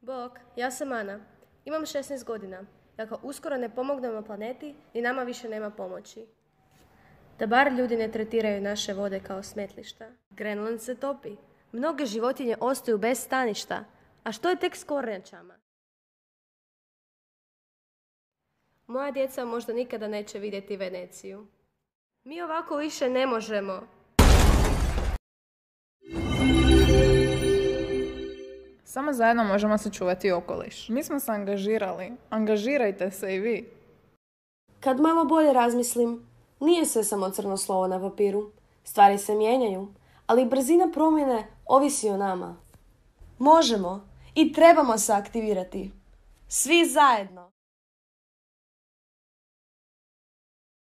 Bok, ja sam Ana. Imam 16 godina. Dakle, uskoro ne pomognemo planeti, i nama više nema pomoći. Da bar ljudi ne tretiraju naše vode kao smetlišta. Grenland se topi. Mnoge životinje ostaju bez staništa. A što je tek s kornjačama? Moja djeca možda nikada neće vidjeti Veneciju. Mi ovako više ne možemo. Samo zajedno možemo sačuvati okoliš. Mi smo se angažirali. Angažirajte se i vi. Kad malo bolje razmislim, nije sve samo crno slovo na papiru. Stvari se mijenjaju, ali brzina promjene ovisi o nama. Možemo i trebamo se aktivirati. Svi zajedno!